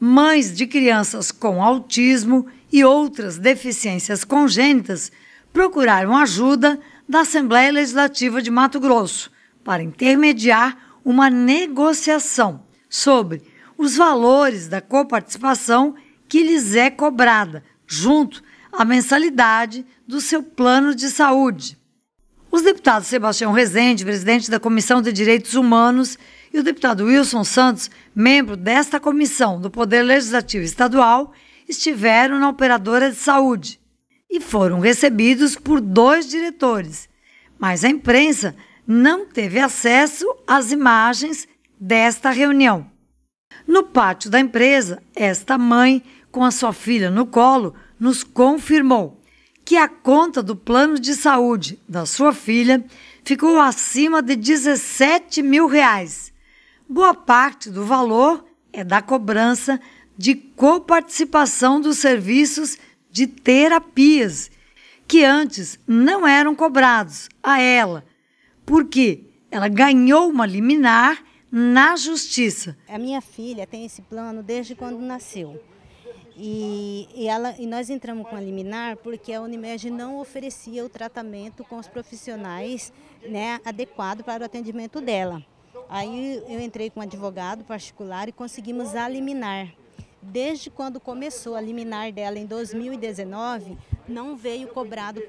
Mães de crianças com autismo e outras deficiências congênitas procuraram ajuda da Assembleia Legislativa de Mato Grosso para intermediar uma negociação sobre os valores da coparticipação que lhes é cobrada, junto à mensalidade do seu plano de saúde. Os deputados Sebastião Rezende, presidente da Comissão de Direitos Humanos, e o deputado Wilson Santos, membro desta comissão do Poder Legislativo Estadual, estiveram na operadora de saúde e foram recebidos por dois diretores, mas a imprensa não teve acesso às imagens desta reunião. No pátio da empresa, esta mãe, com a sua filha no colo, nos confirmou que a conta do plano de saúde da sua filha ficou acima de 17 mil reais. Boa parte do valor é da cobrança de coparticipação dos serviços de terapias, que antes não eram cobrados a ela, porque ela ganhou uma liminar na justiça. A minha filha tem esse plano desde quando nasceu. E, e, ela, e nós entramos com a liminar porque a Unimed não oferecia o tratamento com os profissionais né, adequado para o atendimento dela. Aí eu entrei com um advogado particular e conseguimos a liminar. Desde quando começou a liminar dela em 2019, não veio cobrado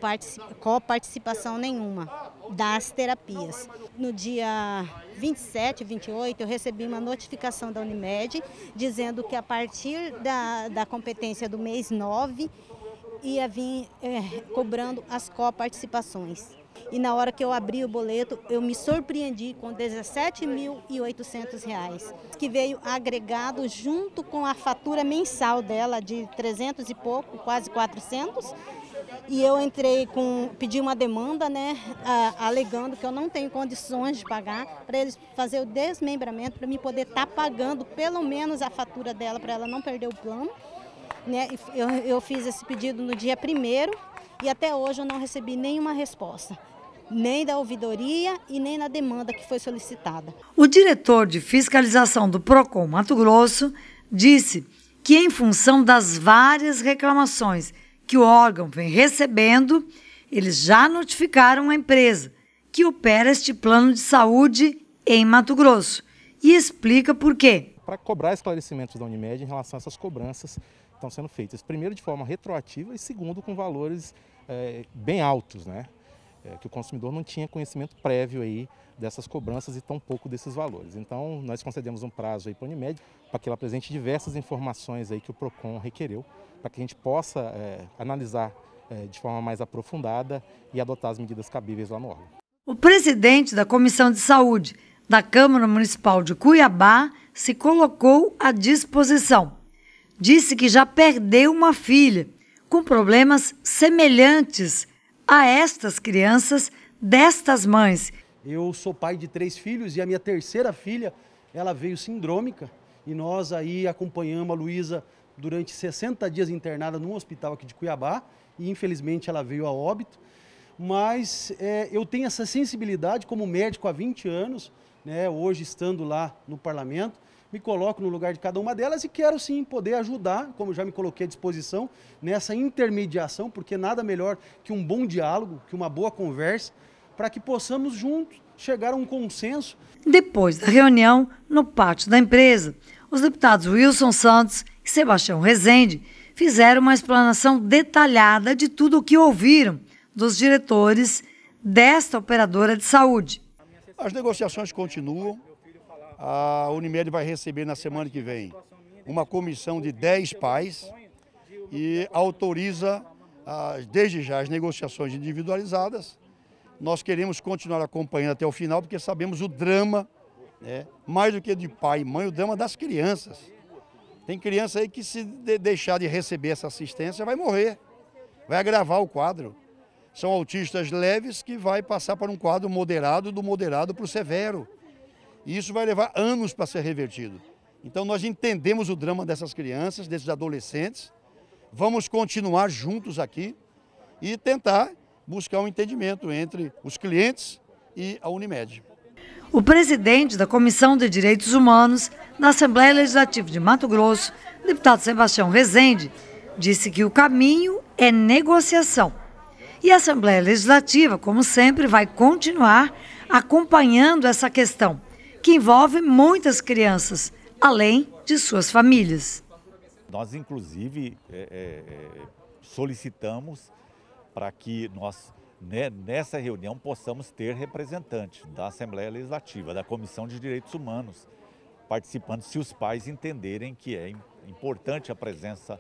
coparticipação nenhuma das terapias. No dia 27, 28, eu recebi uma notificação da Unimed dizendo que a partir da, da competência do mês 9 ia vir é, cobrando as coparticipações. E na hora que eu abri o boleto, eu me surpreendi com R$ 17.800, que veio agregado junto com a fatura mensal dela de 300 e pouco, quase 400. E eu entrei com, pedi uma demanda, né, alegando que eu não tenho condições de pagar, para eles fazer o desmembramento, para me poder estar tá pagando pelo menos a fatura dela, para ela não perder o plano. Né? Eu, eu fiz esse pedido no dia primeiro e até hoje eu não recebi nenhuma resposta nem da ouvidoria e nem na demanda que foi solicitada. O diretor de fiscalização do Procon Mato Grosso disse que em função das várias reclamações que o órgão vem recebendo, eles já notificaram a empresa que opera este plano de saúde em Mato Grosso e explica por quê. Para cobrar esclarecimentos da Unimed em relação a essas cobranças estão sendo feitas. Primeiro, de forma retroativa e segundo, com valores é, bem altos, né? É, que o consumidor não tinha conhecimento prévio aí dessas cobranças e tão pouco desses valores. Então, nós concedemos um prazo aí para a Unimed para que ela apresente diversas informações aí que o Procon requereu, para que a gente possa é, analisar é, de forma mais aprofundada e adotar as medidas cabíveis lá no órgão. O presidente da Comissão de Saúde da Câmara Municipal de Cuiabá se colocou à disposição disse que já perdeu uma filha com problemas semelhantes a estas crianças destas mães. Eu sou pai de três filhos e a minha terceira filha, ela veio sindrômica e nós aí acompanhamos a Luísa durante 60 dias internada num hospital aqui de Cuiabá e infelizmente ela veio a óbito. Mas é, eu tenho essa sensibilidade como médico há 20 anos, né, hoje estando lá no parlamento, me coloco no lugar de cada uma delas e quero sim poder ajudar, como já me coloquei à disposição, nessa intermediação, porque nada melhor que um bom diálogo, que uma boa conversa, para que possamos juntos chegar a um consenso. Depois da reunião, no pátio da empresa, os deputados Wilson Santos e Sebastião Rezende fizeram uma explanação detalhada de tudo o que ouviram dos diretores desta operadora de saúde. As negociações continuam, a Unimed vai receber na semana que vem uma comissão de 10 pais e autoriza ah, desde já as negociações individualizadas. Nós queremos continuar acompanhando até o final, porque sabemos o drama, né, mais do que de pai e mãe, o drama das crianças. Tem criança aí que se deixar de receber essa assistência vai morrer, vai agravar o quadro. São autistas leves que vai passar para um quadro moderado, do moderado para o severo. E isso vai levar anos para ser revertido. Então nós entendemos o drama dessas crianças, desses adolescentes. Vamos continuar juntos aqui e tentar buscar um entendimento entre os clientes e a Unimed. O presidente da Comissão de Direitos Humanos da Assembleia Legislativa de Mato Grosso, deputado Sebastião Rezende, disse que o caminho é negociação. E a Assembleia Legislativa, como sempre, vai continuar acompanhando essa questão que envolve muitas crianças, além de suas famílias. Nós, inclusive, é, é, é solicitamos para que nós, né, nessa reunião, possamos ter representantes da Assembleia Legislativa, da Comissão de Direitos Humanos, participando, se os pais entenderem que é importante a presença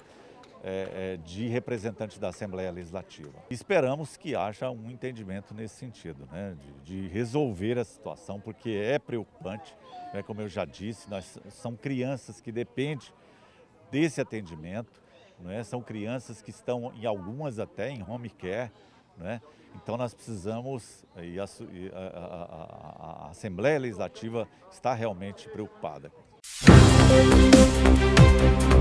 é, é, de representantes da Assembleia Legislativa. Esperamos que haja um entendimento nesse sentido, né, de, de resolver a situação, porque é preocupante, né, como eu já disse, nós, são crianças que dependem desse atendimento, né, são crianças que estão, em algumas até, em home care, né, então nós precisamos, e a, a, a, a Assembleia Legislativa está realmente preocupada. Música